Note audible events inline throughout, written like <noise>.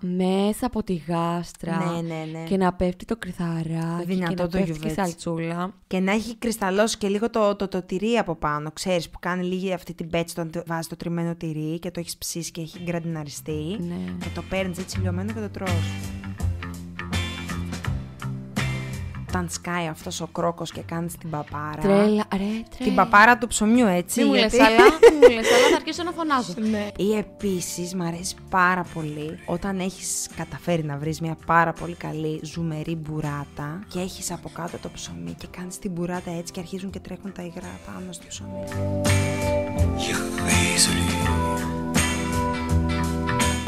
μέσα από τη γάστρα ναι, ναι, ναι. και να πέφτει το κρυθαράκι Δυνατό και να το πέφτει και σαλτσούλα. Και να έχει κρυσταλλώσει και λίγο το, το, το, τυρί από πάνω, ξέρεις, που κάνει λίγη αυτή την πέτση, το βάζει το τριμμένο τυρί και το έχεις ψήσει και έχει γκραντιναριστεί. Ναι. Και το παίρνεις έτσι λιωμένο και το τρως. όταν σκάει αυτός ο κρόκος και κάνει την παπάρα. Τρέλα, ρε, Την παπάρα του ψωμιού, έτσι. μου λες, αλλά, θα αρχίσω να φωνάζω. <laughs> Ναι. Ή επίσης, μου αρέσει πάρα πολύ όταν έχεις καταφέρει να βρεις μια πάρα πολύ καλή ζουμερή μπουράτα και έχεις από κάτω το ψωμί και κάνεις την μπουράτα έτσι και αρχίζουν και τρέχουν τα υγρά πάνω στο ψωμί.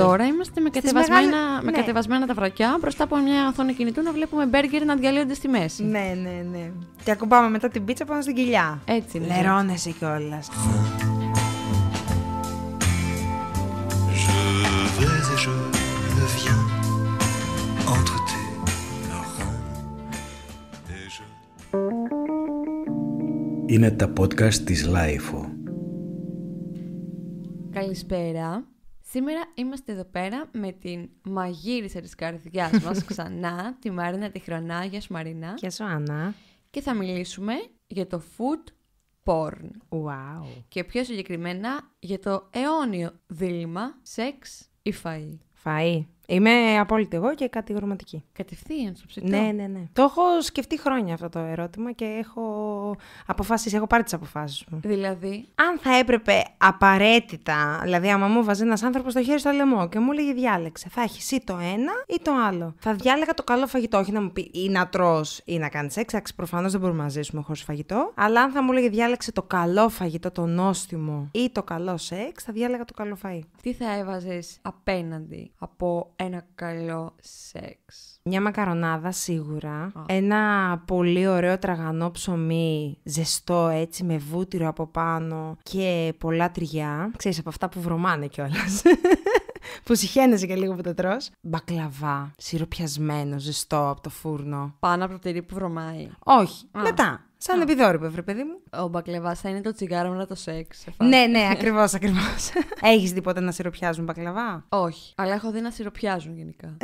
Τώρα είμαστε με κατεβασμένα, με ναι. κατεβασμένα τα βρακιά μπροστά από μια οθόνη κινητού να βλέπουμε μπέργκερ να διαλύονται στη μέση. Ναι, ναι, ναι. Και ακουμπάμε μετά την πίτσα πάνω στην κοιλιά. Έτσι. Ναι. Λερώνεσαι κιόλας. Είναι τα podcast της Λάιφο. Καλησπέρα. Σήμερα είμαστε εδώ πέρα με την μαγείρισα της καρδιάς <laughs> μας ξανά, τη Μαρίνα τη Χρονά. Γεια σου Μαρίνα. Γεια σου Και θα μιλήσουμε για το food porn. Wow. Και πιο συγκεκριμένα για το αιώνιο δίλημα σεξ ή φαΐ. Φαΐ. Είμαι απόλυτη εγώ και κατηγορηματική. Κατευθείαν στο ψητό. Ναι, ναι, ναι. Το έχω σκεφτεί χρόνια αυτό το ερώτημα και έχω αποφάσει, έχω πάρει τις αποφάσεις μου. Δηλαδή. Αν θα έπρεπε απαραίτητα, δηλαδή άμα μου βάζει ένας άνθρωπος το χέρι στο λαιμό και μου λέγει διάλεξε, θα έχεις ή το ένα ή το άλλο. Θα διάλεγα το καλό φαγητό, όχι να μου πει ή να τρώ ή να κάνεις σεξ. προφανώς δεν μπορούμε να ζήσουμε χωρίς φαγητό. Αλλά αν θα μου λέγει διάλεξε το καλό φαγητό, το νόστιμο ή το καλό σεξ, θα διάλεγα το καλό φαγητό. Τι θα έβαζες απέναντι από ένα καλό σεξ. Μια μακαρονάδα σίγουρα. Ένα πολύ ωραίο τραγανό ψωμί, ζεστό έτσι, με βούτυρο από πάνω και πολλά τριγιά. Ξέρεις, από αυτά που βρωμάνε κιόλας. <laughs> που συχαίνεσαι και λίγο που τα τρως. Μπακλαβά, σιροπιασμένο, ζεστό από το φούρνο. Πάνω από το τυρί που βρωμάει. Όχι, μετά. Σαν επιδόρυπο, βρε παιδί μου. Ο μπακλεβά θα είναι το τσιγάρο μετά το σεξ. Ναι, ναι, ακριβώς, ακριβώς. <laughs> Έχεις δει ποτέ να σιροπιάζουν μπακλαβά. Όχι. Αλλά έχω δει να σιροπιάζουν γενικά. <laughs>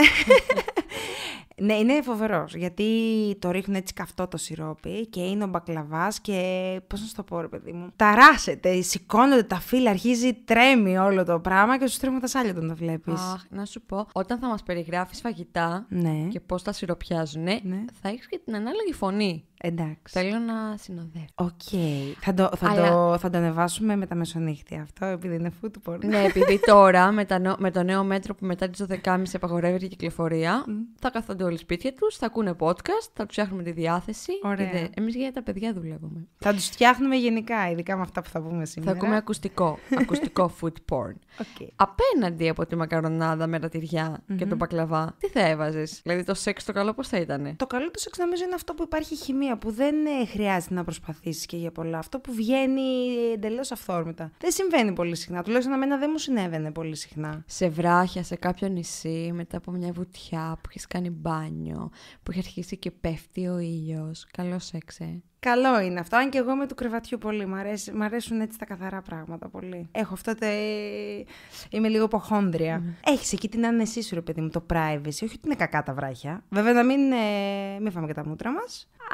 Ναι, είναι φοβερός. Γιατί το ρίχνουν έτσι καυτό το σιρόπι και είναι ο μπακλαβάς και. Πώς να σου το πω, ρε παιδί μου. Ταράσεται, σηκώνονται τα φύλλα, αρχίζει, τρέμει όλο το πράγμα και σου τρέμουν τα σάλια όταν τα βλέπεις. Αχ, να σου πω, όταν θα μας περιγράφεις φαγητά ναι. και πώς τα σιροπιάζουν, ναι. θα έχεις και την ανάλογη φωνή. Εντάξει. Θέλω να συνοδεύω. Οκ. Θα, το, θα, το, θα το ανεβάσουμε με τα μεσονύχτια αυτό, επειδή είναι φούτου ναι, επειδή τώρα με, τα, με το νέο μέτρο που μετά τις 12.30 απαγορεύεται η κυκλοφορία, mm. θα καθόνται όλοι σπίτια τους, θα ακούνε podcast, θα τους φτιάχνουμε τη διάθεση. Ωραία. Δε... Εμείς για τα παιδιά δουλεύουμε. Θα τους φτιάχνουμε γενικά, ειδικά με αυτά που θα πούμε σήμερα. Θα ακούμε ακουστικό. ακουστικό <laughs> food porn. Okay. Απέναντι από τη μακαρονάδα με τα τυρια και τον πακλαβά, τι θα έβαζες. Δηλαδή το σεξ το καλό πώς θα ήταν. Το καλό του σεξ νομίζω είναι αυτό που υπάρχει χημία που δεν ε, χρειάζεται να προσπαθήσεις και για πολλά. Αυτό που βγαίνει εντελώς αυθόρμητα. Δεν συμβαίνει πολύ συχνά. Τουλάχιστον εμένα δεν μου συνέβαινε πολύ συχνά. Σε βράχια, σε κάποιο νησί, μετά από μια βουτιά που έχει κάνει μπάνιο, που έχει αρχίσει και πέφτει ο ήλιος. Καλό εξε Καλό είναι αυτό. Αν και εγώ με του κρεβατιού πολύ. Μ, αρέσει, αρέσουν έτσι τα καθαρά πράγματα πολύ. Έχω αυτό. Τε... Είμαι λίγο ποχόνδρια Mm. Έχεις εκεί την άνεσή παιδί μου, το privacy. Όχι ότι είναι κακά τα βράχια. Βέβαια, να μην, ε, μην φάμε και τα μούτρα μας.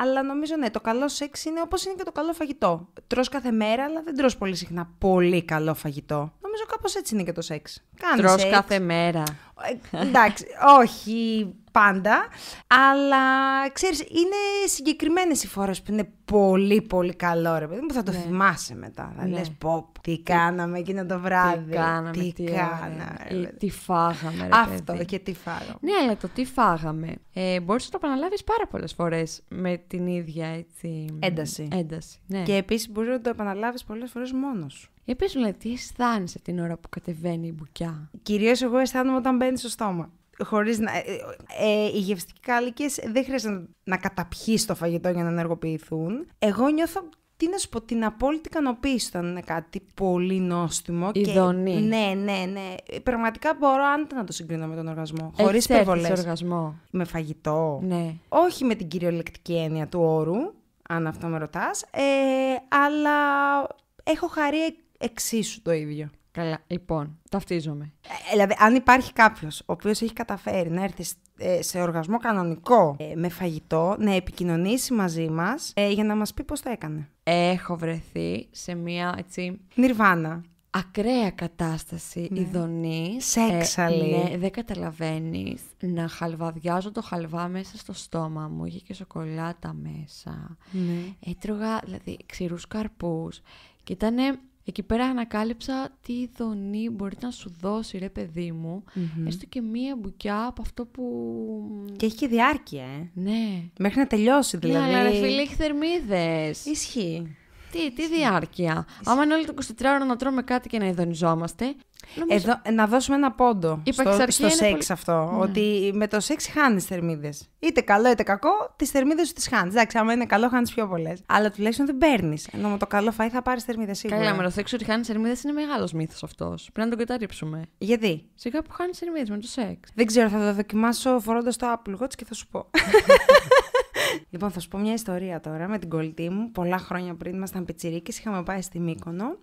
Αλλά νομίζω ναι, το καλό σεξ είναι όπως είναι και το καλό φαγητό. Τρώ κάθε μέρα, αλλά δεν τρώ πολύ συχνά πολύ καλό φαγητό. Νομίζω κάπως έτσι είναι και το σεξ. Κάνεις. Τρώ κάθε μέρα. Ε, εντάξει, όχι πάντα. Αλλά ξέρεις, είναι συγκεκριμένες οι φορές που είναι πολύ, πολύ καλό ρε παιδί μου. Θα το ναι. θυμάσαι μετά. Θα ναι. λες, πω, τι κάναμε εκείνο το βράδυ. Τι κάναμε. Τι, τι κάναμε. Ε, τι φάγαμε. Ρε, Αυτό και τι φάγαμε. Ναι, αλλά το τι φάγαμε. Ε, Μπορείς να το επαναλάβεις πάρα πολλές φορές με την ίδια έτσι. Ένταση. Ένταση. Ναι. Και επίσης μπορείς να το επαναλάβεις πολλές φορές μόνος σου. Επίσης, δηλαδή, τι αισθάνεσαι την ώρα που κατεβαίνει η μπουκιά. Κυρίως εγώ αισθάνομαι όταν μπαίνει στο στόμα χωρίς να... Ε, ε, ε, οι γευστικοί κάλικες δεν χρειάζεται να καταπιείς το φαγητό για να ενεργοποιηθούν. Εγώ νιώθω τι να σου πω, την απόλυτη ικανοποίηση Ήταν κάτι πολύ νόστιμο. Ιδονή. ναι, ναι, ναι. Πραγματικά μπορώ άντε να το συγκρίνω με τον οργασμό. Χωρί υπερβολέ. οργασμό. Με φαγητό. Ναι. Όχι με την κυριολεκτική έννοια του όρου, αν αυτό με ρωτάς. Ε, αλλά έχω χαρεί εξίσου το ίδιο. Καλά, λοιπόν, ταυτίζομαι. Ε, ε δηλαδή, αν υπάρχει κάποιος ο οποίος έχει καταφέρει να έρθει ε, σε οργασμό κανονικό ε, με φαγητό, να επικοινωνήσει μαζί μας ε, για να μας πει πώς το έκανε. Έχω βρεθεί σε μία έτσι. Νιρβάνα. Ακραία κατάσταση ναι. ειδονής. Σεξαλή. Ναι, δεν καταλαβαίνεις να χαλβαδιάζω το χαλβά μέσα στο στόμα μου. Είχε και σοκολάτα μέσα. Ναι. Έτρωγα δηλαδή ξηρούς καρπούς. Και ήταν Εκεί πέρα ανακάλυψα τι δονή μπορεί να σου δώσει, ρε παιδί μου, έστω και μία μπουκιά από αυτό που... Και έχει και διάρκεια, ε. Ναι. Μέχρι να τελειώσει, δηλαδή. Ναι, αλλά δηλαδή. ρε φίλε, θερμίδες. Ισχύει. Τι, τι διάρκεια. Άμα είναι όλη το 24 ώρα να τρώμε κάτι και να ειδονιζόμαστε. Νομίζω... Εδώ, να δώσουμε ένα πόντο στο, στο σεξ πολύ... αυτό. Ναι. Ότι με το σεξ χάνεις θερμίδες. Είτε καλό είτε κακό, τις θερμίδες σου τις χάνεις. Εντάξει, άμα είναι καλό, χάνεις πιο πολλές. Αλλά τουλάχιστον δεν παίρνεις. Ενώ με το καλό φάει θα πάρεις θερμίδες σίγουρα. Καλά, με το σεξ ότι χάνεις θερμίδες είναι μεγάλος μύθος αυτός. Πρέπει να τον καταρρύψουμε. Γιατί? Σιγά που χάνεις θερμίδες με το σεξ. Δεν ξέρω, θα το δοκιμάσω φορώντας το Apple Watch και θα σου πω. <laughs> λοιπόν, θα σου πω μια ιστορία τώρα με την κολλητή μου. Πολλά χρόνια πριν ήμασταν πιτσιρίκες, είχαμε πάει στη Μύκονο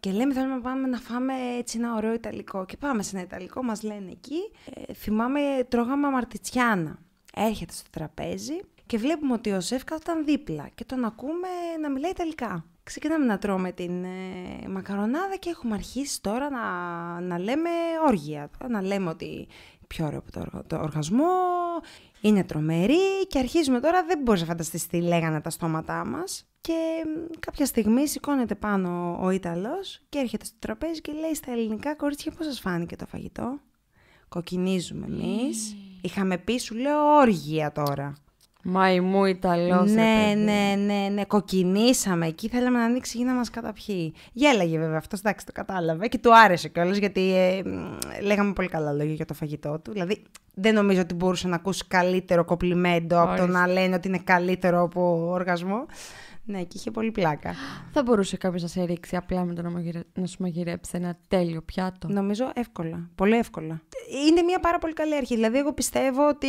και λέμε θέλουμε να πάμε να φάμε έτσι ένα ωραίο Ιταλικό. Και πάμε σε ένα Ιταλικό, μας λένε εκεί. Ε, θυμάμαι, τρώγαμε αμαρτιτσιάνα. Έρχεται στο τραπέζι και βλέπουμε ότι ο ζεύκα ήταν δίπλα και τον ακούμε να μιλάει Ιταλικά. Ξεκινάμε να τρώμε την ε, μακαρονάδα και έχουμε αρχίσει τώρα να, να λέμε όργια. Να λέμε ότι πιο ωραίο από το, το οργασμό, είναι τρομερή και αρχίζουμε τώρα, δεν μπορείς να φανταστείς τι λέγανε τα στόματά μας και κάποια στιγμή σηκώνεται πάνω ο Ιταλός και έρχεται στο τραπέζι και λέει στα ελληνικά «Κορίτσια, πώς σας φάνηκε το φαγητό» κοκκινίζουμε εμείς. Είχαμε πει, σου λέω, όργια τώρα. Μαϊμού Ιταλός. Ναι, ναι, ναι, ναι. Κοκκινήσαμε εκεί. Θέλαμε να ανοίξει για να μας καταπιεί. Γέλαγε βέβαια αυτός, εντάξει, το κατάλαβε και του άρεσε κιόλας γιατί ε, λέγαμε πολύ καλά λόγια για το φαγητό του. Δηλαδή, δεν νομίζω ότι μπορούσε να ακούσει καλύτερο κοπλιμέντο από το να λένε ότι είναι καλύτερο από οργασμό. Ναι, και είχε πολύ πλάκα. Θα μπορούσε κάποιος να σε ρίξει απλά με το να, να σου μαγειρέψει ένα τέλειο πιάτο. Νομίζω εύκολα. Πολύ εύκολα. Είναι μια πάρα πολύ καλή αρχή. Δηλαδή, εγώ πιστεύω ότι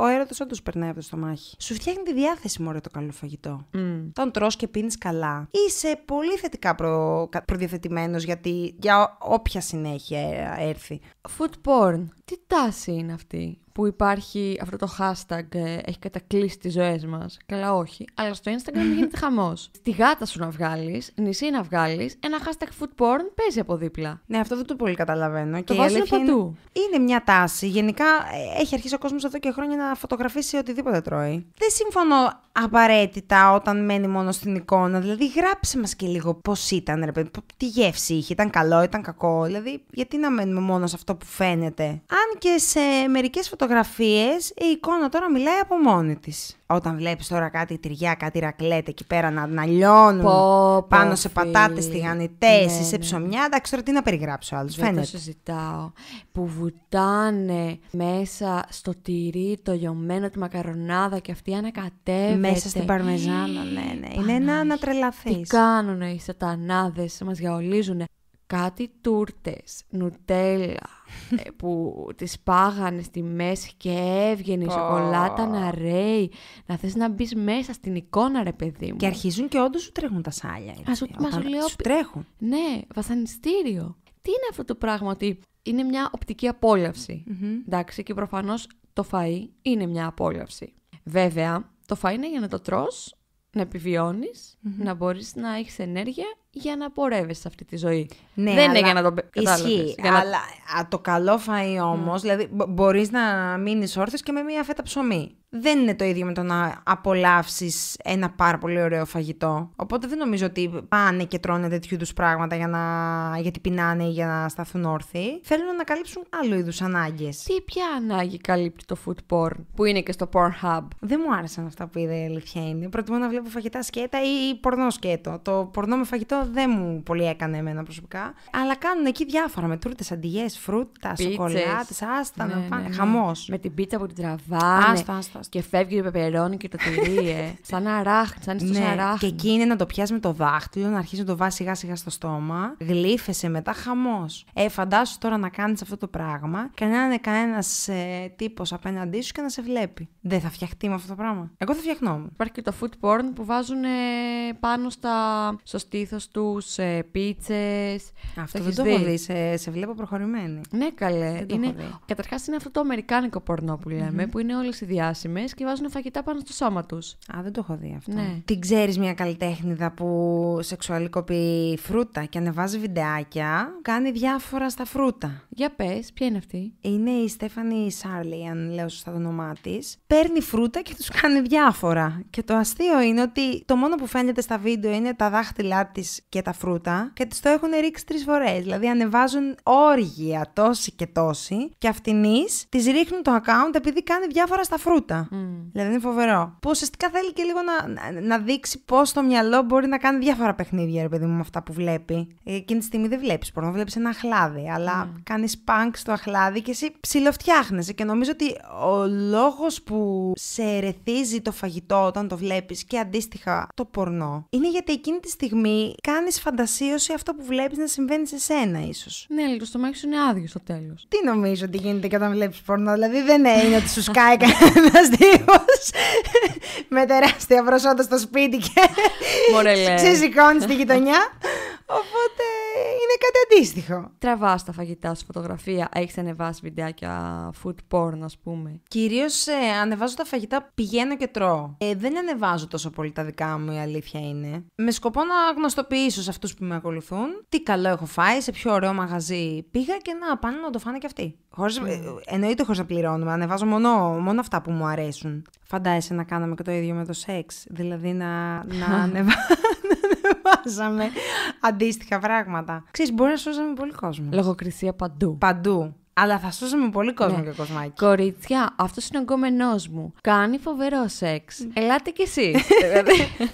ο έρωτος όντως περνάει από το στομάχι. Σου φτιάχνει τη διάθεση μόνο το καλό φαγητό. Mm. Τον τρώ και πίνεις καλά. Είσαι πολύ θετικά προ... προδιαθετημένο γιατί για όποια συνέχεια έρθει. Food porn. Τι τάση είναι αυτή που υπάρχει αυτό το hashtag ε, έχει κατακλείσει τις ζωές μας. Καλά όχι, αλλά στο Instagram <laughs> γίνεται χαμός. Στη γάτα σου να βγάλεις, νησί να βγάλεις, ένα hashtag food porn παίζει από δίπλα. Ναι, αυτό δεν το πολύ καταλαβαίνω. Το και βάζουν παντού. Είναι, είναι μια τάση. Γενικά ε, έχει αρχίσει ο κόσμος εδώ και χρόνια να φωτογραφίσει οτιδήποτε τρώει. Δεν συμφωνώ απαραίτητα όταν μένει μόνο στην εικόνα. Δηλαδή, γράψε μας και λίγο πώς ήταν, ρε παιδί, τι γεύση είχε, ήταν καλό, ήταν κακό. Δηλαδή, γιατί να μένουμε μόνο σε αυτό που φαίνεται. Αν και σε μερικές φωτογραφίες η εικόνα τώρα μιλάει από μόνη της. Όταν βλέπεις τώρα κάτι τυριά, κάτι ρακλέτε εκεί πέρα να, να λιώνουν πάνω σε πατάτες, τηγανητές, ναι, σε ναι. ψωμιά. Ναι. Εντάξει, τώρα τι να περιγράψω Δεν Φαίνεται. Το συζητάω. Που βουτάνε μέσα στο τυρί το λιωμένο, τη μακαρονάδα και αυτή ανακατεύεται. Μέσα στην παρμεζάνα, ναι, ναι. Είναι ένα να τρελαθείς. Τι κάνουν οι σατανάδες, μας γαολίζουνε κάτι τούρτες, νουτέλα, ε, <laughs> που τις πάγανε στη μέση και έβγαινε η σοκολάτα να ρέει. Να θες να μπεις μέσα στην εικόνα, ρε παιδί μου. Και αρχίζουν και όντως σου τρέχουν τα σάλια. σου, τρέχουν. Ναι, βασανιστήριο. Τι είναι αυτό το πράγμα ότι είναι μια οπτική απόλαυση, mm-hmm. εντάξει, και προφανώς το φαΐ είναι μια απόλαυση. Βέβαια, το φαΐ είναι για να το τρως, να επιβιωνεις να μπορείς να έχεις ενέργεια για να πορεύεσαι σε αυτή τη ζωή. Ναι, δεν είναι για να το Ισχύει. Να... Αλλά το καλό φαΐ όμως, mm. δηλαδή μπορείς να μείνεις όρθιος και με μία φέτα ψωμί. Δεν είναι το ίδιο με το να απολαύσεις ένα πάρα πολύ ωραίο φαγητό. Οπότε δεν νομίζω ότι πάνε και τρώνε τέτοιου είδους πράγματα για να... γιατί πεινάνε ή για να σταθούν όρθιοι. Θέλουν να καλύψουν άλλου είδους ανάγκες. Τι ποια ανάγκη καλύπτει το food porn που είναι και στο porn hub. Δεν μου άρεσαν αυτά που είδε η αλήθεια είναι. Προτιμώ να βλέπω φαγητά σκέτα ή πορνό σκέτο. Το πορνό με φαγητό δεν μου πολύ έκανε εμένα προσωπικά. Αλλά κάνουν εκεί διάφορα με τούρτες, αντιγές, φρούτα, σοκολάτες, άστα ναι, να πάνε. Ναι, ναι. Χαμός. Με την πίτσα που την τραβάνε. Άστα, Και φεύγει το πεπερώνει και το τυρί, ε. <laughs> σαν αράχνη, σαν ιστό αράχνη. Ναι, και εκεί είναι να το πιάσει με το δάχτυλο, να αρχίσει να το βάζει σιγά σιγά στο στόμα. Γλύφεσαι μετά, χαμός. Ε, φαντάσου τώρα να κάνεις αυτό το πράγμα και να είναι κανένας ε, τύπος απέναντί σου και να σε βλέπει. Δεν θα φτιαχτεί με αυτό το πράγμα. Εγώ θα φτιαχνόμουν. Υπάρχει και το food porn που βάζουν ε, πάνω στα... στο στήθος τους ε, πίτσες. Αυτό δεν το έχω δει, σε, σε βλέπω προχωρημένη. Ναι καλέ. είναι, καταρχάς είναι αυτό το αμερικάνικο πορνό που λεμε που είναι όλες οι διάσημες και βάζουν φαγητά πάνω στο σώμα τους. Α, δεν το έχω δει αυτό. Ναι. Την ξέρεις μια καλλιτέχνηδα που σεξουαλικοποιεί φρούτα και ανεβάζει βιντεάκια, κάνει διάφορα στα φρούτα. Για πες, ποια είναι αυτή. Είναι η Στέφανη Σάρλι, αν λέω σωστά το όνομά της. Παίρνει φρούτα και τους κάνει διάφορα. Και το αστείο είναι ότι το μόνο που φαίνεται στα βίντεο είναι τα δάχτυλά της και τα φρούτα και τη το έχουν ρίξει τρεις φορές. Δηλαδή ανεβάζουν όργια τόση και τόση και αυτηνή τη ρίχνουν το account επειδή κάνει διάφορα στα φρούτα. Mm. Δηλαδή είναι φοβερό. Που ουσιαστικά θέλει και λίγο να, να, να δείξει πώς το μυαλό μπορεί να κάνει διάφορα παιχνίδια, ρε παιδί μου, με αυτά που βλέπει. Ε, εκείνη τη στιγμή δεν βλέπεις πορνό, βλέπεις ένα αχλάδι. Αλλά mm. κάνεις πανκ στο αχλάδι και εσύ ψηλοφτιάχνεσαι. Και νομίζω ότι ο λόγος που σε ερεθίζει το φαγητό όταν το βλέπεις και αντίστοιχα το πορνό είναι γιατί εκείνη τη στιγμή Κάνεις φαντασίωση αυτό που βλέπεις να συμβαίνει σε σένα ίσως. Ναι, αλλά το στομάχι σου είναι άδειο στο τέλος. Τι νομίζω ότι γίνεται και όταν βλέπεις πόρνο, δηλαδή δεν είναι ότι σου σκάει κανένας τύπος <laughs> με τεράστια προσόντα στο σπίτι και ξεσηκώνεις τη γειτονιά. Οπότε είναι κάτι αντίστοιχο. Τραβάς τα φαγητά σου φωτογραφία. Έχεις ανεβάσει βιντεάκια food porn, ας πούμε. Κυρίως ε, ανεβάζω τα φαγητά, πηγαίνω και τρώω. Ε, δεν ανεβάζω τόσο πολύ τα δικά μου, η αλήθεια είναι. Με σκοπό να γνωστοποιήσω σε αυτούς που με ακολουθούν τι καλό έχω φάει, σε ποιο ωραίο μαγαζί πήγα και να πάνε να το φάνε και αυτοί. Χωρίς, ναι. ε, εννοείται χωρίς να πληρώνουμε. Ανεβάζω μόνο, μόνο αυτά που μου αρέσουν. Φαντάζεσαι να κάναμε και το ίδιο με το σεξ. Δηλαδή να, να <laughs> ανεβάζω. <laughs> βάζαμε αντίστοιχα πράγματα. Ξέρεις, μπορεί να σώσαμε πολύ κόσμο. Λογοκρισία παντού. Παντού. Αλλά θα σώσαμε πολύ ναι. κόσμο ναι. και κοσμάκι. Κορίτσια, αυτός είναι ο γκόμενός μου. Κάνει φοβερό σεξ. Ελάτε κι εσείς. <laughs> Δηλαδή,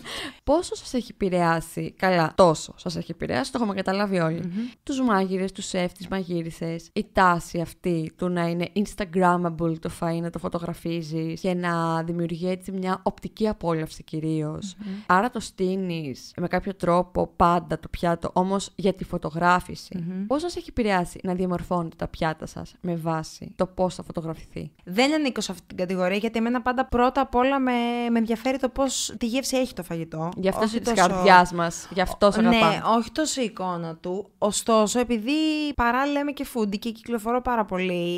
πόσο σας έχει επηρεάσει. Καλά, τόσο σας έχει επηρεάσει, το έχουμε καταλάβει όλοι. Mm-hmm. Τους μάγειρες, τους σεφ, τις μαγείρισες. Η τάση αυτή του να είναι Instagrammable το φαΐ, να το φωτογραφίζεις και να δημιουργεί έτσι μια οπτική απόλαυση κυρίως. Mm-hmm. Άρα το στείνεις με κάποιο τρόπο πάντα το πιάτο, όμως για τη φωτογραφηση mm-hmm. Πόσο σας έχει επηρεάσει να διαμορφώνετε τα πιάτα σας με βάση το πώς θα φωτογραφηθεί. Δεν ανήκω σε αυτή την κατηγορία γιατί εμένα πάντα πρώτα απ' όλα με, με ενδιαφέρει το πώς τη γεύση έχει το φαγητό. Γι' αυτό τη καρδιάς μας. Γι' αυτό Ναι, όχι τόσο η εικόνα του. Ωστόσο, επειδή παράλληλα είμαι και φούντι και κυκλοφορώ πάρα πολύ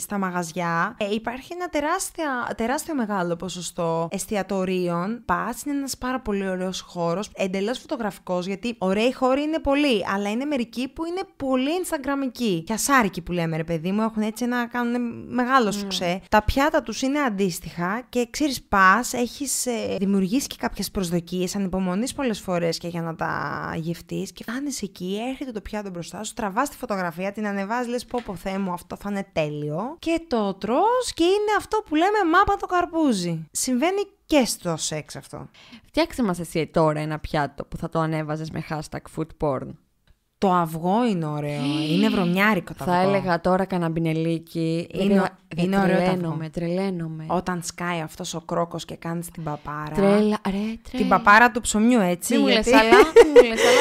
στα μαγαζιά, ε, υπάρχει ένα τεράστια, τεράστιο μεγάλο ποσοστό εστιατορίων. Πας είναι ένας πάρα πολύ ωραίος χώρος, εντελώς φωτογραφικός γιατί ωραίοι χώροι είναι πολλοί, αλλά είναι μερικοί που είναι πολύ Instagramικοί. Κιασάρικοι που λέμε, ρε παιδί παιδί μου έχουν έτσι ένα κάνουν μεγάλο ναι. σουξέ. Τα πιάτα τους είναι αντίστοιχα και ξέρεις, πας, έχεις ε, δημιουργήσει και κάποιες προσδοκίες, ανυπομονείς πολλές φορές και για να τα γευτείς. Και φτάνεις εκεί, έρχεται το πιάτο μπροστά σου, τραβάς τη φωτογραφία, την ανεβάζεις, λες πω, πω θέλω μου, αυτό θα είναι τέλειο. Και το τρώ και είναι αυτό που λέμε μάπα το καρπούζι. Συμβαίνει και στο σεξ αυτό. Φτιάξε μας εσύ τώρα ένα πιάτο που θα το ανέβαζες με hashtag food porn. Το αυγό είναι ωραίο. Είναι βρωμιάρικο το αυγό. Θα έλεγα τώρα καναμπινελίκι. Είναι, είναι ωραίο τρελαίνομαι, Τρελαίνομαι. Όταν σκάει αυτός ο κρόκος και κάνει την παπάρα. Τρελα, ρε, Την παπάρα του ψωμιού, έτσι. μου λες, <laughs> αλλά,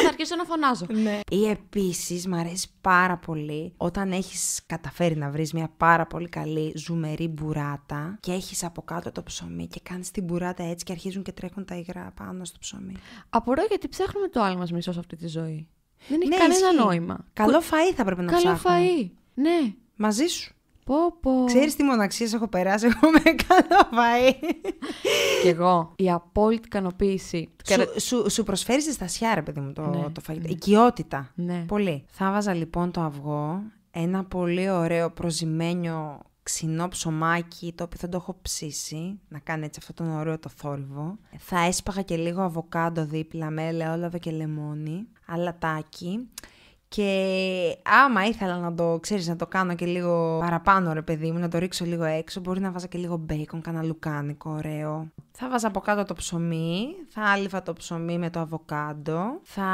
θα αρχίσω να φωνάζω. Ναι. Ή επίσης μου αρέσει πάρα πολύ όταν έχεις καταφέρει να βρεις μια πάρα πολύ καλή ζουμερή μπουράτα και έχεις από κάτω το ψωμί και κάνεις την μπουράτα έτσι και αρχίζουν και τρέχουν τα υγρά πάνω στο ψωμί. Απορώ γιατί ψάχνουμε το άλμα μισό αυτή τη ζωή. Δεν έχει ναι, κανένα νόημα. Καλό φαΐ θα πρέπει να Καλό Καλό φαΐ, ναι. Μαζί σου. Πω, πω. Ξέρεις τι μοναξίες έχω περάσει εγώ με καλό φαΐ. Κι εγώ. Η απόλυτη ικανοποίηση. Σου, σου, σου προσφέρεις ζεστασιά ρε παιδί μου το, ναι, το φαγητό. Ναι. Οικειότητα. Ναι. Πολύ. Θα βάζα λοιπόν το αυγό, ένα πολύ ωραίο προζημένο ξινό ψωμάκι το οποίο θα το έχω ψήσει, να κάνει έτσι αυτό τον ωραίο το θόρυβο. Θα έσπαγα και λίγο αβοκάντο δίπλα με ελαιόλαδο και λεμόνι, αλατάκι. Και άμα ήθελα να το ξέρεις να το κάνω και λίγο παραπάνω ρε παιδί μου, να το ρίξω λίγο έξω, μπορεί να βάζα και λίγο μπέικον, κάνα λουκάνικο ωραίο. Θα βάζα από κάτω το ψωμί, θα άλυφα το ψωμί με το αβοκάντο, θα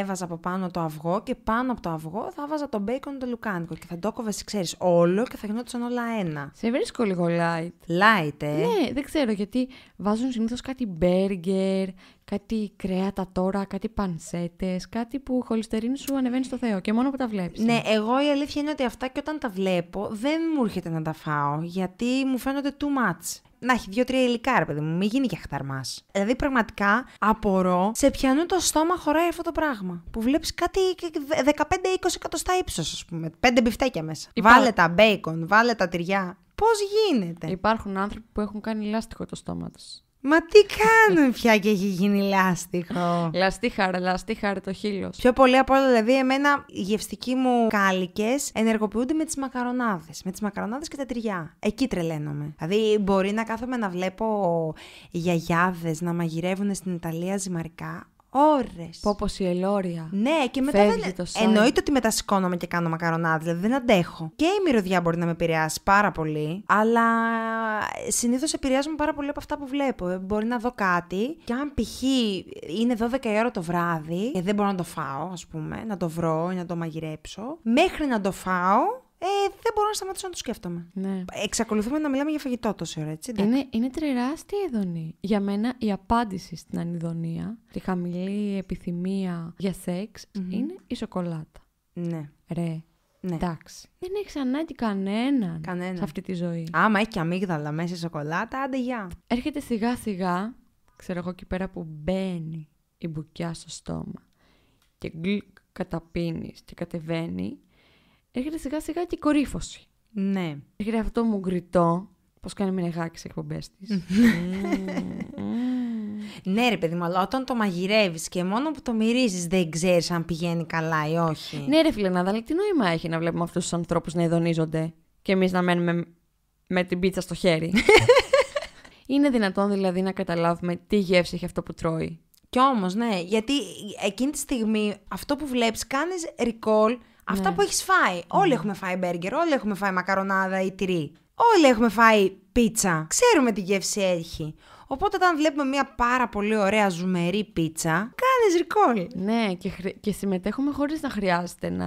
έβαζα από πάνω το αυγό και πάνω από το αυγό θα βάζα το μπέικον το λουκάνικο και θα το κόβε, ξέρεις, όλο και θα γινόταν όλα ένα. Σε βρίσκω λίγο light. Light, ε. Ναι, δεν ξέρω γιατί βάζουν συνήθως κάτι μπέργκερ κάτι κρέατα τώρα, κάτι πανσέτες, κάτι που χολυστερίνη σου ανεβαίνει στο Θεό και μόνο που τα βλέπεις. Ναι, εγώ η αλήθεια είναι ότι αυτά και όταν τα βλέπω δεν μου έρχεται να τα φάω, γιατί μου φαίνονται too much. Να έχει δύο-τρία υλικά, ρε παιδί μου, μην γίνει και χταρμάς. Δηλαδή, πραγματικά απορώ σε πιανού το στόμα χωράει αυτό το πράγμα. Που βλέπεις κάτι 15-20 εκατοστά ύψος, ας πούμε. Πέντε μπιφτέκια μέσα. Βάλε τα μπέικον, βάλε τα τυριά. Πώς γίνεται. Υπάρχουν άνθρωποι που έχουν κάνει λάστιχο το στόμα τους. Μα τι κάνουν πια και έχει γίνει λάστιχο. Λαστίχαρ, λαστίχαρ το χείλος. Πιο πολύ από όλα, δηλαδή, εμένα οι γευστικοί μου κάλικες ενεργοποιούνται με τις μακαρονάδες. Με τις μακαρονάδες και τα τυριά. Εκεί τρελαίνομαι. Δηλαδή, μπορεί να κάθομαι να βλέπω γιαγιάδες να μαγειρεύουν στην Ιταλία ζυμαρικά ώρες. Πόπος η ελόρια. Ναι, και μετά. Φεύγει δεν... το Εννοείται ότι μετασκόνομαι και κάνω μακαρονάδα, δηλαδή δεν αντέχω. Και η μυρωδιά μπορεί να με επηρεάσει πάρα πολύ, αλλά συνήθως επηρεάζομαι πάρα πολύ από αυτά που βλέπω. Ε, μπορεί να δω κάτι και αν π.χ. είναι 12 η ώρα το βράδυ και ε, δεν μπορώ να το φάω, ας πούμε, να το βρω ή να το μαγειρέψω, μέχρι να το φάω ε, δεν μπορώ να σταματήσω να το σκέφτομαι. Ναι. Εξακολουθούμε να μιλάμε για φαγητό τόση ώρα, έτσι. Είναι, είναι τεράστια η ειδονή. Για μένα η απάντηση στην ανιδονία, τη χαμηλή επιθυμία για σεξ, είναι η σοκολάτα. Ναι. Ρε. Ναι. Εντάξει. Δεν έχεις ανάγκη κανέναν Κανένα. σε αυτή τη ζωή. Άμα έχει και αμύγδαλα μέσα η σοκολάτα, άντε γεια. Έρχεται σιγά σιγά, ξέρω εγώ εκεί πέρα που μπαίνει η μπουκιά στο στόμα και γκλ καταπίνεις και κατεβαίνει έρχεται σιγά σιγά και η κορύφωση. Ναι. Έρχεται αυτό μου γκριτό, πώς κάνει μια σε εκπομπές της. Ναι, ρε παιδί μου, αλλά όταν το μαγειρεύεις και μόνο που το μυρίζεις, δεν ξέρεις αν πηγαίνει καλά ή όχι. Ναι, ρε Νάδα, αλλά τι νόημα έχει να βλέπουμε αυτούς τους ανθρώπους να ειδονίζονται και εμείς να μένουμε με την πίτσα στο χέρι. <laughs> Είναι δυνατόν δηλαδή να καταλάβουμε τι γεύση έχει αυτό που τρώει. Κι όμως, ναι, γιατί εκείνη τη στιγμή αυτό που βλέπεις κάνεις recall Αυτά ναι. που έχεις φάει. Όλοι ναι. έχουμε φάει μπέργκερ, όλοι έχουμε φάει μακαρονάδα ή τυρί. Όλοι έχουμε φάει πίτσα. Ξέρουμε τι γεύση έχει. Οπότε όταν βλέπουμε μια πάρα πολύ ωραία ζουμερή πίτσα, recall. Ναι, και, και συμμετέχουμε χωρίς να χρειάζεται να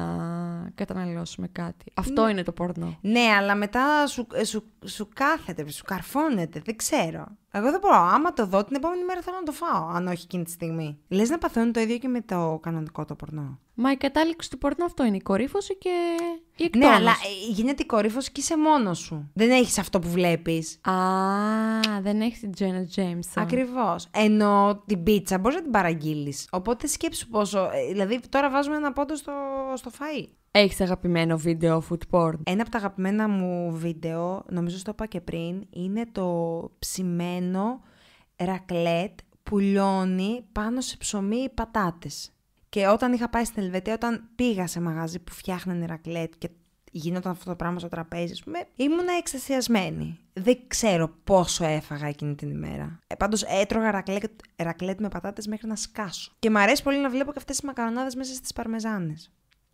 καταναλώσουμε κάτι. Αυτό ναι. είναι το πόρνο. Ναι, αλλά μετά σου, ε, σου, σου κάθεται, σου καρφώνεται. Δεν ξέρω. Εγώ δεν μπορώ. Άμα το δω την επόμενη μέρα θέλω να το φάω, αν όχι εκείνη τη στιγμή. Λες να παθαίνουν το ίδιο και με το κανονικό το πορνό. Μα η κατάληξη του πορνό αυτό είναι η κορύφωση και η ναι, εκτόνωση. Ναι, αλλά ε, γίνεται η κορύφωση και είσαι μόνος σου. Δεν έχεις αυτό που βλέπεις. Α, δεν έχεις την Τζένα Τζέιμσον. Ακριβώς. Ενώ την πίτσα μπορείς να την παραγγείλεις. Οπότε σκέψου πόσο. Ε, δηλαδή, τώρα βάζουμε ένα πόντο στο, στο φαΐ. Έχεις αγαπημένο βίντεο food porn. Ένα από τα αγαπημένα μου βίντεο, νομίζω το είπα και πριν, είναι το ψημένο ρακλέτ που λιώνει πάνω σε ψωμί πατάτες. Και όταν είχα πάει στην Ελβετία, όταν πήγα σε μαγαζί που φτιάχνανε ρακλέτ και γινόταν αυτό το πράγμα στο τραπέζι, ας πούμε, ήμουνα εξασιασμένη. Δεν ξέρω πόσο έφαγα εκείνη την ημέρα. Ε, Πάντως έτρωγα ρακλέτ, με πατάτες μέχρι να σκάσω. Και μου αρέσει πολύ να βλέπω και αυτές τις μακαρονάδες μέσα στις παρμεζάνες.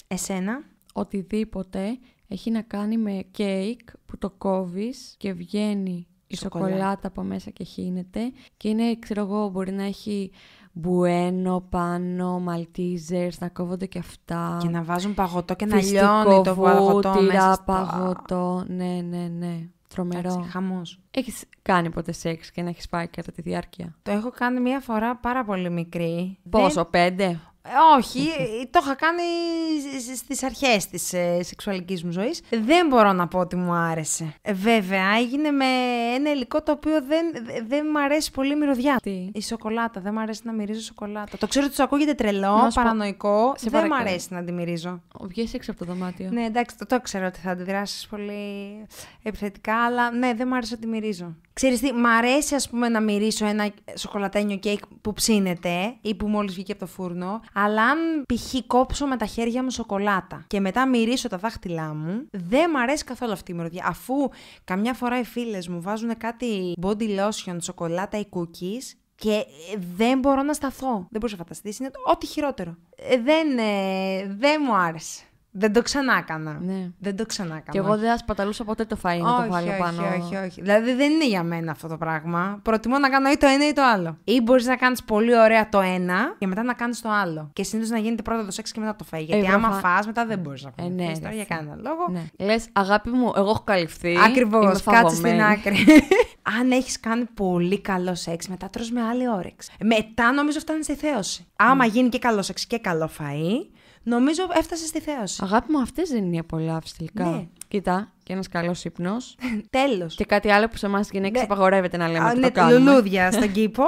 Εσένα. Οτιδήποτε έχει να κάνει με κέικ που το κόβεις και βγαίνει η σοκολάτα από μέσα και χύνεται και είναι, ξέρω εγώ, μπορεί να έχει μπουένο πάνω, μαλτίζερ, να κόβονται και αυτά. Και να βάζουν παγωτό και να λιώνει το παγωτό μέσα βούτυρα, παγωτό, ναι, ναι, ναι. Τρομερό. Έχει Έχεις κάνει ποτέ σεξ και να έχεις πάει κατά τη διάρκεια. Το έχω κάνει μία φορά πάρα πολύ μικρή. Πόσο, πέντε? Ε, όχι, <laughs> το είχα κάνει στις αρχές της σεξουαλική σεξουαλικής μου ζωής. Δεν μπορώ να πω ότι μου άρεσε. Ε, βέβαια, έγινε με ένα υλικό το οποίο δεν, δεν μου αρέσει πολύ η μυρωδιά. Τι? Η σοκολάτα, δεν μου αρέσει να μυρίζω σοκολάτα. Το ξέρω ότι σου ακούγεται τρελό, παρανοϊκό, σε δεν μου αρέσει να τη μυρίζω. Βγες έξω από το δωμάτιο. Ναι, εντάξει, το, το ξέρω ότι θα αντιδράσεις πολύ επιθετικά, αλλά ναι, δεν μου άρεσε να τη μυρίζω. Ξέρεις τι, μ' αρέσει ας πούμε να μυρίσω ένα σοκολατένιο κέικ που ψήνεται ή που μόλις βγήκε από το φούρνο, αλλά αν π.χ. κόψω με τα χέρια μου σοκολάτα και μετά μυρίσω τα δάχτυλά μου, δεν μ' αρέσει καθόλου αυτή η μυρωδιά. Αφού καμιά φορά οι φίλες μου βάζουν κάτι body lotion, σοκολάτα ή cookies και ε, δεν μπορώ να σταθώ. Δεν μπορείς να φανταστείς, είναι ό,τι χειρότερο. Ε, δεν, ε, δεν μου άρεσε. Δεν το ξανά έκανα. Ναι. Δεν το ξανά έκανα. Και εγώ δεν ασπαταλούσα ποτέ το φάι να το βάλω όχι, πάνω. Όχι, όχι, όχι. Δηλαδή δεν είναι για μένα αυτό το πράγμα. Προτιμώ να κάνω ή το ένα ή το άλλο. Ή μπορείς να κάνεις πολύ ωραία το ένα και μετά να κάνεις το άλλο. Και συνήθως να γίνεται πρώτα το σεξ και μετά το φάι. Γιατί ε, άμα φά... φας, μετά δεν μπορείς να κάνει. Ε, ναι, ναι για ναι. κανένα λόγο. Ναι. Λες, αγάπη μου, εγώ έχω καλυφθεί. Ακριβώς. Κάτσε στην άκρη. <laughs> Αν έχεις κάνει πολύ καλό σεξ, μετά τρώ με άλλη όρεξη. Μετά νομίζω φτάνεις στη θέωση. Άμα ναι. γίνει και καλό σεξ και καλό φαΐ, Νομίζω έφτασε στη θέαση. Αγάπη μου, αυτές δεν είναι οι απολαύσεις τελικά. Ναι. Κοίτα, και ένας καλός ύπνος. <laughs> Τέλος. Και κάτι άλλο που σε εμάς γυναίκε απαγορεύεται να λέμε. Α, ναι, το λουλούδια <laughs> στον κήπο.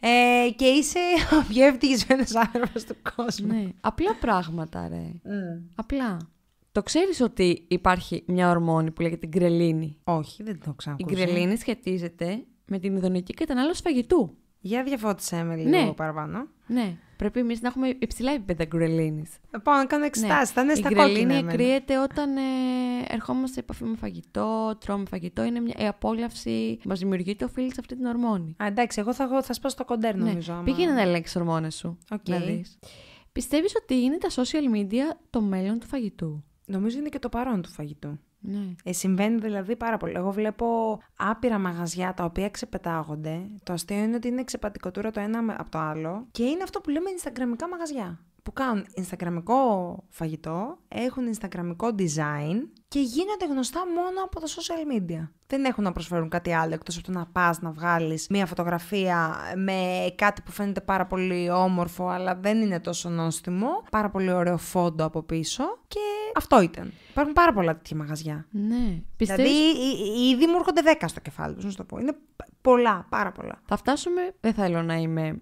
Ε, και είσαι ο πιο ευτυχισμένο άνθρωπος του κόσμου. Ναι. Απλά πράγματα, ρε. Απλά. Το ξέρεις ότι υπάρχει μια ορμόνη που λέγεται γκρελίνη. Όχι, δεν το ξέρω. Η γκρελίνη σχετίζεται με την ειδονική κατανάλωση φαγητού. Για διαφώτισέ με ναι. λίγο ναι. παραπάνω. Ναι. Πρέπει εμείς να έχουμε υψηλά επίπεδα γκρελίνης. Πάω να κάνω ναι. εξετάσεις. Θα είναι στα κόκκινα. Η γκρελίνη κρύεται όταν ε, ερχόμαστε σε επαφή με φαγητό, τρώμε φαγητό. Είναι μια η απόλαυση που μα δημιουργείται, οφείλει σε αυτή την ορμόνη. Α, εντάξει, εγώ θα, θα, σπάσω το κοντέρ ναι. νομίζω. Άμα... Πήγαινε να ελέγξεις ορμόνες σου. Okay. Πιστεύεις ότι είναι τα social media το μέλλον του φαγητού. Νομίζω είναι και το παρόν του φαγητού. Ναι. Ε, συμβαίνει δηλαδή πάρα πολύ. Εγώ βλέπω άπειρα μαγαζιά τα οποία ξεπετάγονται. Το αστείο είναι ότι είναι ξεπατικοτούρα το ένα από το άλλο. Και είναι αυτό που λέμε Instagramικά μαγαζιά. Που κάνουν Instagramικό φαγητό, έχουν Instagramικό design και γίνονται γνωστά μόνο από τα social media. Δεν έχουν να προσφέρουν κάτι άλλο εκτός από το να πας να βγάλεις μια φωτογραφία με κάτι που φαίνεται πάρα πολύ όμορφο αλλά δεν είναι τόσο νόστιμο, πάρα πολύ ωραίο φόντο από πίσω και αυτό ήταν. Υπάρχουν πάρα πολλά τέτοια μαγαζιά. Ναι. Δηλαδή ήδη μου έρχονται 10 στο κεφάλι τους, να το πω. Είναι πολλά, πάρα πολλά. Θα φτάσουμε, δεν θέλω να είμαι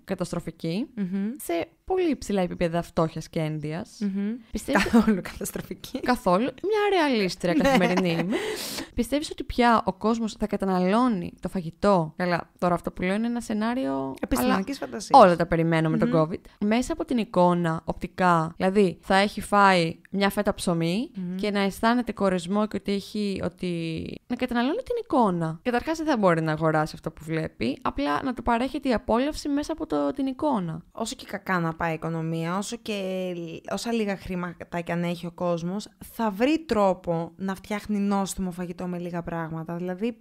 σε πολύ υψηλά επίπεδα φτώχειας και ενδυα mm Πιστεύω... Καθόλου καταστροφική. Καθόλου. Μια ρεαλίστα καθημερινή <laughs> Πιστεύεις ότι πια ο κόσμος θα καταναλώνει το φαγητό. Καλά, τώρα αυτό που λέω είναι ένα σενάριο. Επιστημονικής φαντασίας. Όλα τα περιμένω με τον COVID. Μέσα από την εικόνα, οπτικά, δηλαδή θα έχει φάει μια φέτα ψωμί και να αισθάνεται κορεσμό και ότι έχει. Ότι... να καταναλώνει την εικόνα. Καταρχάς δεν θα μπορεί να αγοράσει αυτό που βλέπει, απλά να του παρέχεται η απόλαυση μέσα από την εικόνα. Όσο και κακά να πάει η οικονομία, όσο και όσα λίγα χρήματα αν έχει ο κόσμος, θα βρει τρόπο να φτιάχνει νόστιμο φαγητό με λίγα πράγματα. Δηλαδή,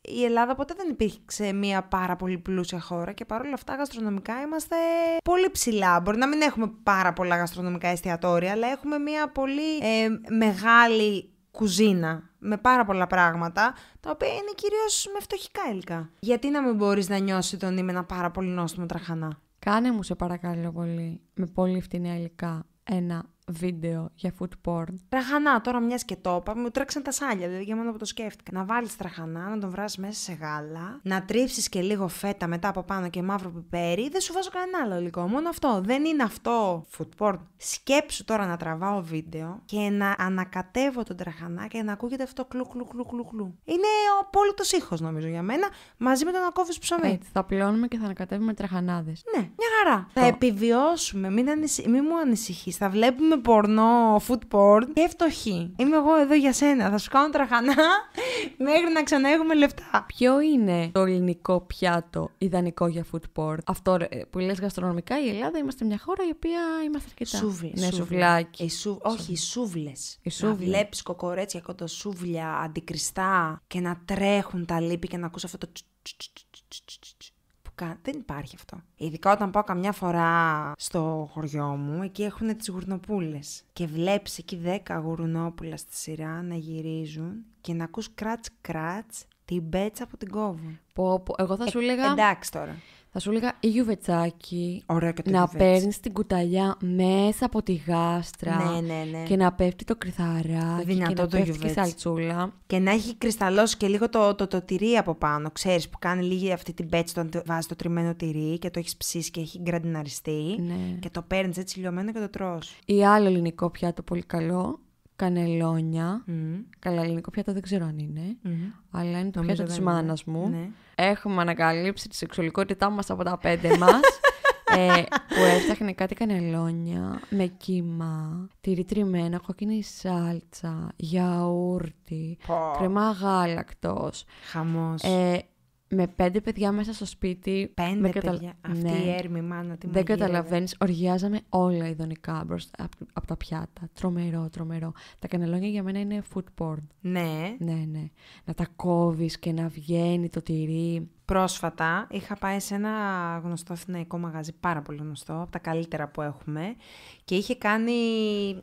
η Ελλάδα ποτέ δεν υπήρξε μια πάρα πολύ πλούσια χώρα και παρόλα αυτά γαστρονομικά είμαστε πολύ ψηλά. Μπορεί να μην έχουμε πάρα πολλά γαστρονομικά εστιατόρια, αλλά έχουμε μια πολύ ε, μεγάλη κουζίνα με πάρα πολλά πράγματα, τα οποία είναι κυρίως με φτωχικά υλικά. Γιατί να μην μπορείς να νιώσεις τον ή με ένα πάρα πολύ νόστιμο τραχανά. Κάνε μου σε παρακαλώ πολύ με πολύ φτηνά υλικά ένα βίντεο για food porn. Τραχανά, τώρα μιας και το είπα, μου τρέξαν τα σάλια, δηλαδή για μόνο που το σκέφτηκα. Να βάλεις τραχανά, να τον βράσει μέσα σε γάλα, να τρίψεις και λίγο φέτα μετά από πάνω και μαύρο πιπέρι. Δεν σου βάζω κανένα άλλο υλικό. Μόνο αυτό. Δεν είναι αυτό food porn. Σκέψου τώρα να τραβάω βίντεο και να ανακατεύω τον τραχανά και να ακούγεται αυτό κλου κλου κλου κλου κλου. Είναι ο απόλυτος ήχος νομίζω για μένα, μαζί με το να κόβει ψωμί. θα πλώνουμε και θα ανακατεύουμε τραχανάδες. Ναι, μια χαρά. Θα επιβιώσουμε, μην, μην μου ανησυχείς. Θα βλέπουμε πορνό, food porn και φτωχή. Είμαι εγώ εδώ για σένα. Θα σου κάνω τραχανά <laughs> μέχρι να ξανά έχουμε λεφτά. Ποιο είναι το ελληνικό πιάτο ιδανικό για food porn. Αυτό που λες γαστρονομικά, η Ελλάδα είμαστε μια χώρα η οποία είμαστε αρκετά. Σούβλε. Ναι, σουβλάκι. σου... Όχι, οι σούβλε. Να βλέπεις κοκορέτσια, κοντοσούβλια, αντικριστά και να τρέχουν τα λύπη και να ακούς αυτό το. Δεν υπάρχει αυτό. Ειδικά όταν πάω καμιά φορά στο χωριό μου, εκεί έχουν τις γουρνοπούλε. Και βλέπεις εκεί δέκα γουρνόπουλα στη σειρά να γυρίζουν και να ακούς κράτ κράτ την πέτσα από την κόβουν. Πω, Εγώ θα ε, σου έλεγα. εντάξει τώρα θα σου έλεγα ή γιουβετσάκι. να παίρνεις την κουταλιά μέσα από τη γάστρα. Ναι, ναι, ναι. Και να πέφτει το κρυθαράκι. και να το πέφτει και σαλτσούλα. Και να έχει κρυσταλλώσει και λίγο το, το, το τυρί από πάνω. Ξέρεις που κάνει λίγη αυτή την πέτση όταν βάζει το τριμμένο τυρί και το έχεις ψήσει και έχει γκραντιναριστεί. Ναι. Και το παίρνεις έτσι λιωμένο και το τρως. Ή άλλο ελληνικό πιάτο πολύ καλό κανελόνια. Mm. Καλά, ελληνικό πιάτο δεν ξέρω αν είναι. Αλλά είναι το πιάτο τη μάνας μου. Ναι. Έχουμε ανακαλύψει τη σεξουαλικότητά μας από τα πέντε μας. <laughs> Ε, που έφτιαχνε κάτι κανελόνια με κύμα, τυρί τριμμένα, κόκκινη σάλτσα, γιαούρτι, oh. κρεμά γάλακτος. Χαμός. Ε, με πέντε παιδιά μέσα στο σπίτι. Πέντε παιδιά. Αυτή ναι. η έρμη, μάνα, τη Δεν καταλαβαίνεις. οργιάζαμε όλα ειδονικά μπροστά από, τα πιάτα. Τρομερό, τρομερό. Τα κανελόνια για μένα είναι food porn. Ναι. Ναι, ναι. Να τα κόβεις και να βγαίνει το τυρί πρόσφατα είχα πάει σε ένα γνωστό αθηναϊκό μαγαζί, πάρα πολύ γνωστό, από τα καλύτερα που έχουμε και είχε κάνει,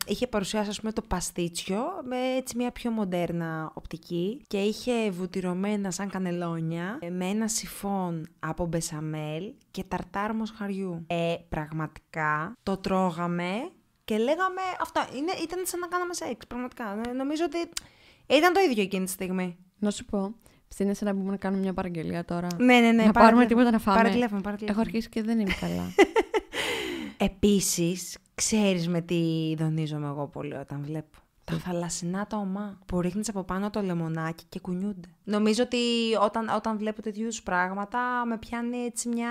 είχε παρουσιάσει πούμε το παστίτσιο με έτσι μια πιο μοντέρνα οπτική και είχε βουτυρωμένα σαν κανελόνια ε, με ένα σιφόν από μπεσαμέλ και ταρτάρ χαριού Ε, πραγματικά το τρώγαμε και λέγαμε αυτά, είναι, ήταν σαν να κάναμε σεξ, πραγματικά. Ε, νομίζω ότι ήταν το ίδιο εκείνη τη στιγμή. Να σου πω, στην να πούμε να κάνουμε μια παραγγελία τώρα. Ναι, ναι, ναι. Να πάρουμε τίποτα να φάμε. Πάρε τηλέφωνο, τηλέφωνο. Έχω αρχίσει και δεν είμαι καλά. <laughs> Επίσης, ξέρεις με τι δονίζομαι εγώ πολύ όταν βλέπω. Τα θαλασσινά τα ομά που ρίχνεις από πάνω το λεμονάκι και κουνιούνται. Νομίζω ότι όταν, όταν βλέπω τέτοιου πράγματα με πιάνει έτσι μια.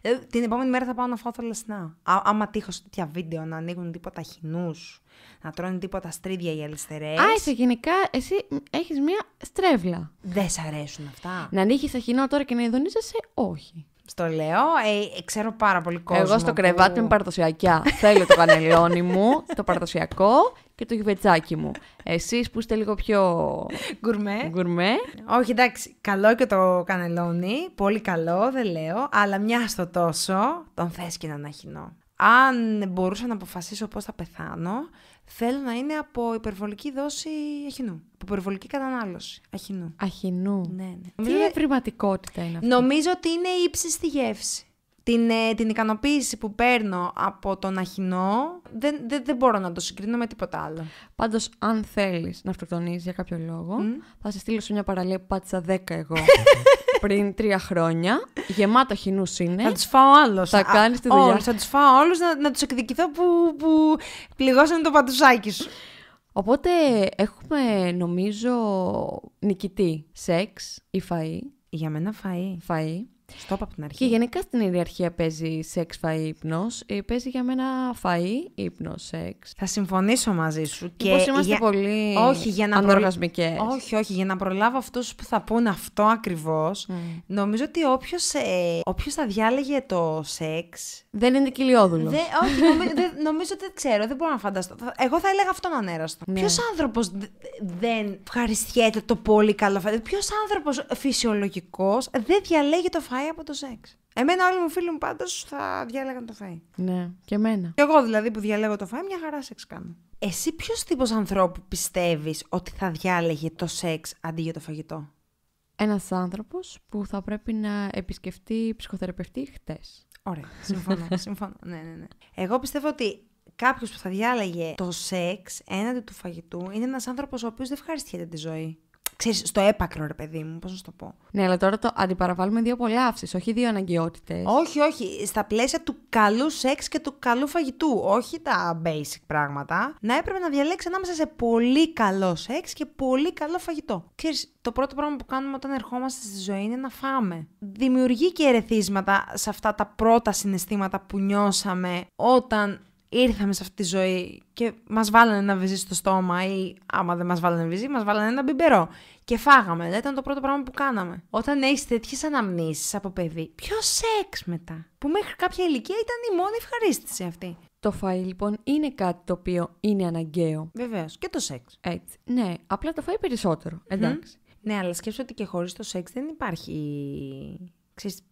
Ε, την επόμενη μέρα θα πάω να φάω θαλασσινά. Α, άμα τύχως σε τέτοια βίντεο να ανοίγουν τίποτα χινούς, να τρώνε τίποτα στρίδια οι αριστερές. Α, είσαι γενικά εσύ έχεις μια στρέβλα. Δεν σ' αρέσουν αυτά. Να ανοίγεις τα χινό τώρα και να ειδονίζεσαι, όχι. Στο λέω, ε, ξέρω πάρα πολύ κόσμο. Εγώ στο κρεβάτι που... με Θέλω το κανελόνι μου, το παραδοσιακό και το γιουβετσάκι μου. Εσείς που είστε λίγο πιο. Γκουρμέ. Γκουρμέ. Όχι, εντάξει, καλό και το κανελόνι. Πολύ καλό, δεν λέω. Αλλά μια στο τόσο, τον θες και έναν αχινό. Αν μπορούσα να αποφασίσω πώς θα πεθάνω, θέλω να είναι από υπερβολική δόση αχινού. Από υπερβολική κατανάλωση αχινού. Αχινού. Ναι, ναι. Τι ευρηματικότητα είναι αυτή. Νομίζω ότι είναι ύψιστη γεύση την, ε, την ικανοποίηση που παίρνω από τον αχινό δεν, δεν, μπορώ να το συγκρίνω με τίποτα άλλο. Πάντως, αν θέλεις να αυτοκτονείς για κάποιο λόγο, θα σε στείλω σε μια παραλία που πάτησα 10 εγώ <laughs> πριν τρία χρόνια. Γεμάτα χινού είναι. Θα τους φάω άλλο. Θα κάνεις τη δουλειά. Όλους, θα τους φάω όλους να, να τους εκδικηθώ που, που πληγώσανε το παντουσάκι σου. Οπότε έχουμε νομίζω νικητή σεξ ή φαΐ. Για μένα φαΐ. Φαΐ. Στο από την αρχή. Και γενικά στην ιεραρχία παίζει σεξ, φαΐ, ύπνος. Ε, παίζει για μένα φαΐ, ύπνος, σεξ. Θα συμφωνήσω μαζί σου. Και είμαστε πολύ όχι, για να Όχι, όχι. Για να προλάβω αυτούς που θα πούν αυτό ακριβώς. Mm. Νομίζω ότι όποιος ε, θα διάλεγε το σεξ... Δεν είναι κοιλιόδουλος. Δε, όχι, νομίζω, ότι δεν ξέρω. Δεν μπορώ να φανταστώ. Εγώ θα έλεγα αυτόν ανέραστο. Ναι. Ποιος άνθρωπος δεν ευχαριστιέται το πολύ καλό φαΐ. Ποιος άνθρωπος φυσιολογικός δεν διαλέγει το φαΐ από το σεξ. Εμένα όλοι μου φίλοι μου πάντως θα διάλεγαν το φαΐ. Ναι, και εμένα. Και εγώ δηλαδή που διαλέγω το φαΐ, μια χαρά σεξ κάνω. Εσύ ποιος τύπος ανθρώπου πιστεύεις ότι θα διάλεγε το σεξ αντί για το φαγητό. Ένας άνθρωπος που θα πρέπει να επισκεφτεί ψυχοθεραπευτή χτες. Ωραία. <laughs> Συμφωνώ. συμφωνώ. Ναι, ναι, ναι. Εγώ πιστεύω ότι κάποιος που θα διάλεγε το σεξ έναντι του φαγητού είναι ένας άνθρωπος ο οποίος δεν ευχαριστιέται τη ζωή ξέρεις, στο έπακρο, ρε παιδί μου, πώς να σου το πω. Ναι, αλλά τώρα το αντιπαραβάλλουμε δύο απολαύσει, όχι δύο αναγκαιότητες. Όχι, όχι. Στα πλαίσια του καλού σεξ και του καλού φαγητού, όχι τα basic πράγματα, να έπρεπε να διαλέξει ανάμεσα σε πολύ καλό σεξ και πολύ καλό φαγητό. Ξέρεις, το πρώτο πράγμα που κάνουμε όταν ερχόμαστε στη ζωή είναι να φάμε. Δημιουργεί και ερεθίσματα σε αυτά τα πρώτα συναισθήματα που νιώσαμε όταν ήρθαμε σε αυτή τη ζωή και μας βάλανε ένα βυζί στο στόμα ή άμα δεν μας βάλανε βυζί, μας βάλανε ένα μπιμπερό και φάγαμε. Δηλαδή ήταν το πρώτο πράγμα που κάναμε. Όταν έχεις τέτοιες αναμνήσεις από παιδί, ποιο σεξ μετά, που μέχρι κάποια ηλικία ήταν η μόνη ευχαρίστηση αυτή. Το φαΐ λοιπόν είναι κάτι το οποίο είναι αναγκαίο. Βεβαίως. Και το σεξ. Έτσι. Ναι, απλά το φαΐ περισσότερο. Εντάξει. Ναι, αλλά σκέψω ότι και χωρίς το σεξ δεν υπάρχει. Ξέρεις,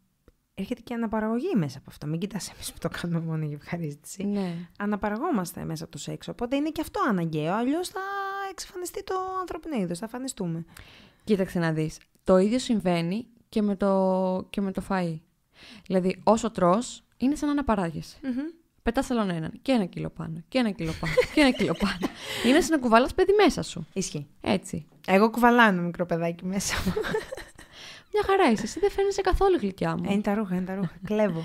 έρχεται και αναπαραγωγή μέσα από αυτό. Μην κοιτάς εμείς που το κάνουμε μόνο για ευχαρίστηση. Ναι. Αναπαραγόμαστε μέσα από το σεξ, οπότε είναι και αυτό αναγκαίο, αλλιώς θα εξαφανιστεί το ανθρώπινο είδος, θα αφανιστούμε. Κοίταξε να δεις, το ίδιο συμβαίνει και με το, και με το φαΐ. Δηλαδή, όσο τρως, είναι σαν να αναπαράγεσαι. Mm-hmm. άλλον έναν και ένα κιλό πάνω, και ένα κιλό πάνω, και ένα κιλό πάνω. <laughs> είναι σαν να κουβαλάς παιδί μέσα σου. Ισχύει. Έτσι. Εγώ κουβαλάω ένα μικρό παιδάκι μέσα μου. <laughs> Μια χαρά είσαι. Εσύ δεν φαίνεσαι καθόλου γλυκιά μου. Ε, είναι τα ρούχα, είναι τα ρούχα. <laughs> Κλέβω.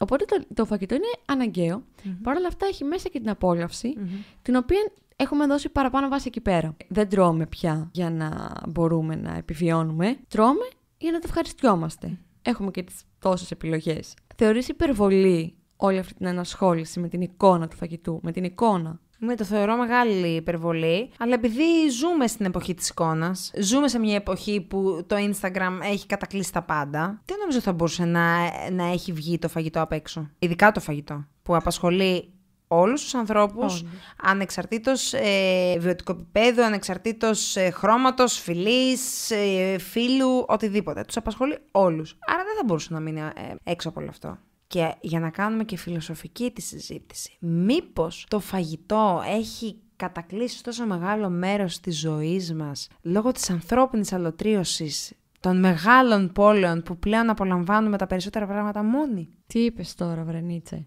Οπότε το, το φαγητό είναι αναγκαίο. Παρ' όλα αυτά έχει μέσα και την απολαυση την οποία έχουμε δώσει παραπάνω βάση εκεί πέρα. Δεν τρώμε πια για να μπορούμε να επιβιώνουμε. Τρώμε για να το ευχαριστιομαστε Έχουμε και τις τόσες επιλογές. Θεωρείς υπερβολή όλη αυτή την ανασχόληση με την εικόνα του φαγητού, με την εικόνα με το θεωρώ μεγάλη υπερβολή. Αλλά επειδή ζούμε στην εποχή της εικόνας, ζούμε σε μια εποχή που το Instagram έχει κατακλείσει τα πάντα, δεν νομίζω θα μπορούσε να, να έχει βγει το φαγητό απ' έξω. Ειδικά το φαγητό, που απασχολεί όλους τους ανθρώπους, ανεξαρτήτως ε, βιωτικού επίπεδου, ανεξαρτήτως ε, χρώματος, φιλής, ε, φίλου, οτιδήποτε. Τους απασχολεί όλους. Άρα δεν θα μπορούσε να μείνει ε, έξω από όλο αυτό. Και για να κάνουμε και φιλοσοφική τη συζήτηση, μήπως το φαγητό έχει κατακλείσει τόσο μεγάλο μέρος της ζωής μας λόγω της ανθρώπινης αλωτρίωσης των μεγάλων πόλεων που πλέον απολαμβάνουμε τα περισσότερα πράγματα μόνοι. Τι είπες τώρα, Βρενίτσε. <laughs>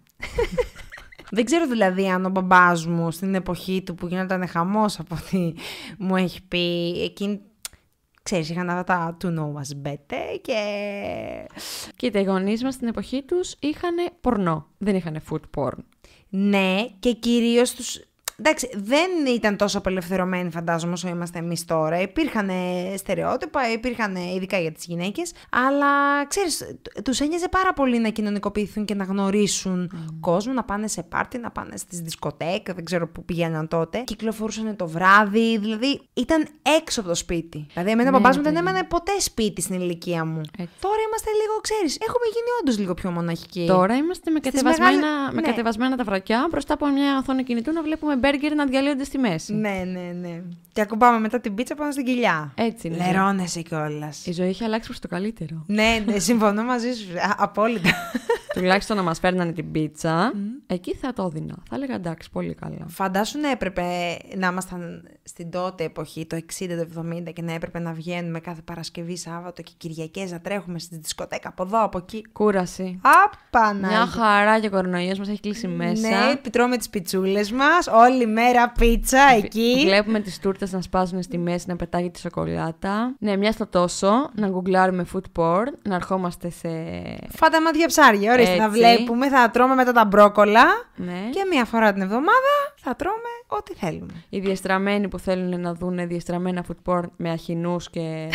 Δεν ξέρω δηλαδή αν ο μπαμπάς μου στην εποχή του που γινόταν χαμός από ό,τι μου έχει πει, εκείνη ξέρεις, είχαν αυτά τα του know us και... Κοίτα, οι γονείς μας στην εποχή τους είχαν πορνό, δεν είχαν food porn. Ναι, και κυρίως τους Εντάξει, δεν ήταν τόσο απελευθερωμένοι, φαντάζομαι, όσο είμαστε εμείς τώρα. Υπήρχαν στερεότυπα, υπήρχαν ειδικά για τις γυναίκες. Αλλά ξέρεις, τους ένοιαζε πάρα πολύ να κοινωνικοποιηθούν και να γνωρίσουν mm. κόσμο, να πάνε σε πάρτι, να πάνε στις δισκοτέκ, δεν ξέρω πού πηγαίναν τότε. Κυκλοφορούσαν το βράδυ, δηλαδή ήταν έξω από το σπίτι. Δηλαδή, εμένα ναι, ο μου δεν έμενε ποτέ σπίτι στην ηλικία μου. Έτσι. Ε, τώρα είμαστε λίγο, ξέρεις, έχουμε γίνει όντως λίγο πιο μοναχικοί. Τώρα είμαστε με κατεβασμένα, με ναι. κατεβασμένα τα βρακιά μπροστά από μια οθόνη κινητού να βλέπουμε μπέργκερ να διαλύονται στη μέση. Ναι, ναι, ναι. Και ακουμπάμε μετά την πίτσα πάνω στην κοιλιά. Έτσι. Ναι. Λερώνεσαι κιόλας. Η ζωή έχει αλλάξει προς το καλύτερο. ναι, ναι, συμφωνώ μαζί σου. Απόλυτα. <laughs> Τουλάχιστον να μας φέρνανε την πίτσα. Εκεί θα το δίνω Θα έλεγα εντάξει, πολύ καλά. Φαντάσου να έπρεπε να ήμασταν στην τότε εποχή, το 60, το 70, και να έπρεπε να βγαίνουμε κάθε Παρασκευή, Σάββατο και Κυριακές να τρέχουμε στη δισκοτέκα από εδώ, από εκεί. Κούραση. Απανά. Μια χαρά και κορονοϊός μας έχει κλείσει ναι, μέσα. Ναι, επιτρώμε τις πιτσούλες μας. Όλοι μέρα πίτσα εκεί. Βλέπουμε τις τούρτες να σπάζουν στη μέση, να πετάγει τη σοκολάτα. Ναι, μια στο τόσο, να γκουγκλάρουμε food porn, να ερχόμαστε σε. Φάτα ψάρια. Ορίστε, θα βλέπουμε, θα τρώμε μετά τα μπρόκολα. Ναι. Και μία φορά την εβδομάδα θα τρώμε ό,τι θέλουμε. Οι διαστραμμένοι που θέλουν να δουν διαστραμμένα food porn με αχινούς και.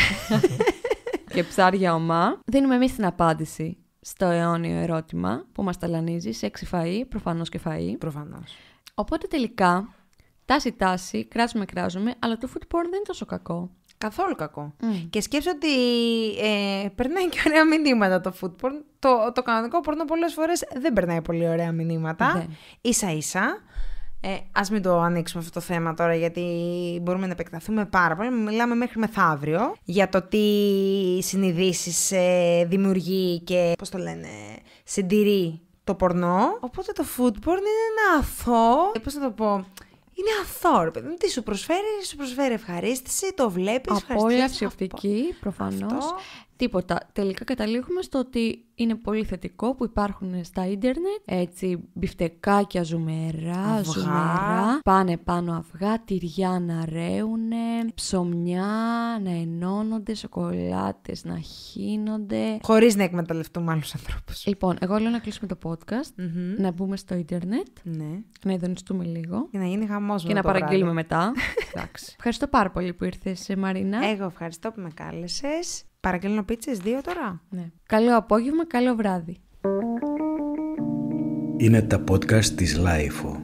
<laughs> και ψάρια ομά. Δίνουμε εμείς την απάντηση στο αιώνιο ερώτημα που μας ταλανίζει σε έξι φαΐ, προφανώς και φαΐ. Προφανώς. Οπότε τελικά, τάση-τάση, κράζουμε-κράζουμε, αλλά το food porn δεν είναι τόσο κακό. Καθόλου κακό. Mm. Και σκέψω ότι ε, περνάει και ωραία μηνύματα το food porn. Το, το κανονικό πορνό πολλές φορές δεν περνάει πολύ ωραία μηνύματα. Ναι. σα ίσα. Ε, ας μην το ανοίξουμε αυτό το θέμα τώρα γιατί μπορούμε να επεκταθούμε πάρα πολύ. Μιλάμε μέχρι μεθαύριο για το τι συνειδήσεις ε, δημιουργεί και πώς το λένε, συντηρεί το πορνό. Οπότε το food porn είναι ένα αθώο. Ε, Πώς να το πω. Είναι αθώο, Τι σου προσφέρει, σου προσφέρει ευχαρίστηση, το βλέπεις. Πολύ οπτική, προφανώς τίποτα. Τελικά καταλήγουμε στο ότι είναι πολύ θετικό που υπάρχουν στα ίντερνετ έτσι μπιφτεκάκια ζουμερά, αυγά. ζουμερά, πάνε πάνω αυγά, τυριά να ρέουνε, ψωμιά να ενώνονται, σοκολάτες να χύνονται. Χωρίς να εκμεταλλευτούμε άλλους ανθρώπους. Λοιπόν, εγώ λέω να κλείσουμε το podcast, να μπούμε στο ίντερνετ, ναι. να ειδονιστούμε λίγο. Και να γίνει χαμός Και να παραγγείλουμε μετά. <laughs> Ευχαριστώ πάρα πολύ που ήρθες ε, Μαρίνα. Εγώ ευχαριστώ που με κάλεσες. Παραγγέλνω πίτσες δύο τώρα. Ναι. Καλό απόγευμα, καλό βράδυ. Είναι τα podcast της Λάιφου.